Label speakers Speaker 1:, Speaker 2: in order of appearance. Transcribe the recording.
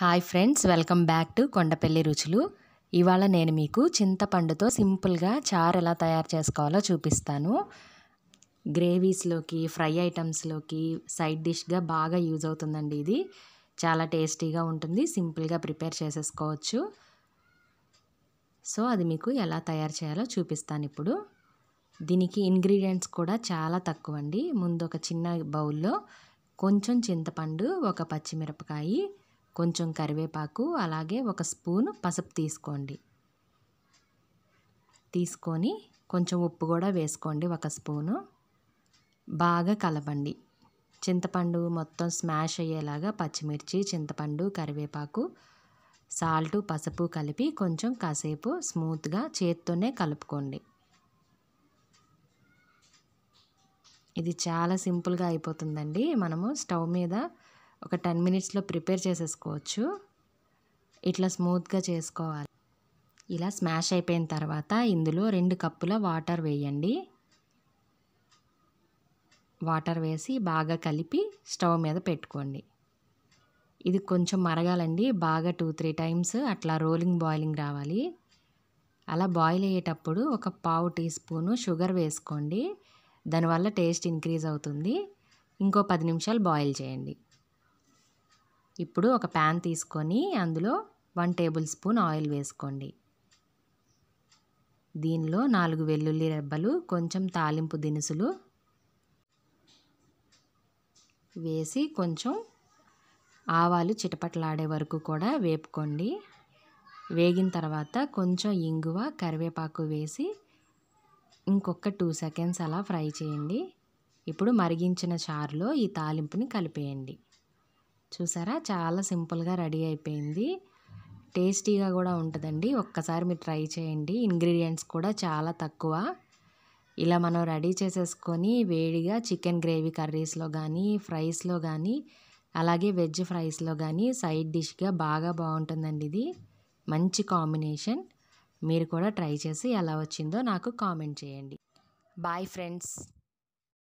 Speaker 1: hi friends welcome back to Kondapalli రుచులు ఇవాళ నేను మీకు చింతపండుతో సింపుల్గా చారు ఎలా తయారు చేసుకోవాలో చూపిస్తాను గ్రేవీస్లోకి ఫ్రై ఐటమ్స్లోకి సైడ్ డిష్గా బాగా యూజ్ అవుతుందండి ఇది చాలా టేస్టీగా ఉంటుంది సింపుల్గా ప్రిపేర్ చేసేసుకోవచ్చు సో అది మీకు ఎలా తయారు చేయాలో చూపిస్తాను ఇప్పుడు దీనికి ఇంగ్రీడియంట్స్ కూడా చాలా తక్కువ అండి ముందు ఒక చిన్న బౌల్లో కొంచెం చింతపండు ఒక పచ్చిమిరపకాయి కొంచెం కరివేపాకు అలాగే ఒక స్పూన్ పసుపు తీసుకోండి తీసుకొని కొంచెం ఉప్పు కూడా వేసుకోండి ఒక స్పూను బాగా కలపండి చింతపండు మొత్తం స్మాష్ అయ్యేలాగా పచ్చిమిర్చి చింతపండు కరివేపాకు సాల్ట్ పసుపు కలిపి కొంచెం కాసేపు స్మూత్గా చేత్తోనే కలుపుకోండి ఇది చాలా సింపుల్గా అయిపోతుందండి మనము స్టవ్ మీద ఒక టెన్ మినిట్స్లో ప్రిపేర్ చేసేసుకోవచ్చు ఇట్లా స్మూత్గా చేసుకోవాలి ఇలా స్మాష్ అయిపోయిన తర్వాత ఇందులో రెండు కప్పుల వాటర్ వేయండి వాటర్ వేసి బాగా కలిపి స్టవ్ మీద పెట్టుకోండి ఇది కొంచెం మరగాలండి బాగా టూ త్రీ టైమ్స్ అట్లా రోలింగ్ బాయిలింగ్ రావాలి అలా బాయిల్ అయ్యేటప్పుడు ఒక పావు టీ స్పూను షుగర్ వేసుకోండి దానివల్ల టేస్ట్ ఇంక్రీజ్ అవుతుంది ఇంకో పది నిమిషాలు బాయిల్ చేయండి ఇప్పుడు ఒక ప్యాన్ తీసుకొని అందులో వన్ టేబుల్ స్పూన్ ఆయిల్ వేసుకోండి దీనిలో నాలుగు వెల్లుల్లి రెబ్బలు కొంచెం తాలింపు దినుసులు వేసి కొంచెం ఆవాలు చిటపటలాడే వరకు కూడా వేపుకోండి వేగిన తర్వాత కొంచెం ఇంగువ కరివేపాకు వేసి ఇంకొక టూ సెకండ్స్ అలా ఫ్రై చేయండి ఇప్పుడు మరిగించిన చారులో ఈ తాలింపుని కలిపేయండి చూసారా చాలా సింపుల్గా రెడీ అయిపోయింది టేస్టీగా కూడా ఉంటుందండి ఒక్కసారి మీరు ట్రై చేయండి ఇంగ్రీడియంట్స్ కూడా చాలా తక్కువ ఇలా మనం రెడీ చేసేసుకొని వేడిగా చికెన్ గ్రేవీ కర్రీస్లో కానీ ఫ్రైస్లో కానీ అలాగే వెజ్ ఫ్రైస్లో కానీ సైడ్ డిష్గా బాగా బాగుంటుందండి ఇది మంచి కాంబినేషన్ మీరు కూడా ట్రై చేసి ఎలా వచ్చిందో నాకు కామెంట్ చేయండి బాయ్ ఫ్రెండ్స్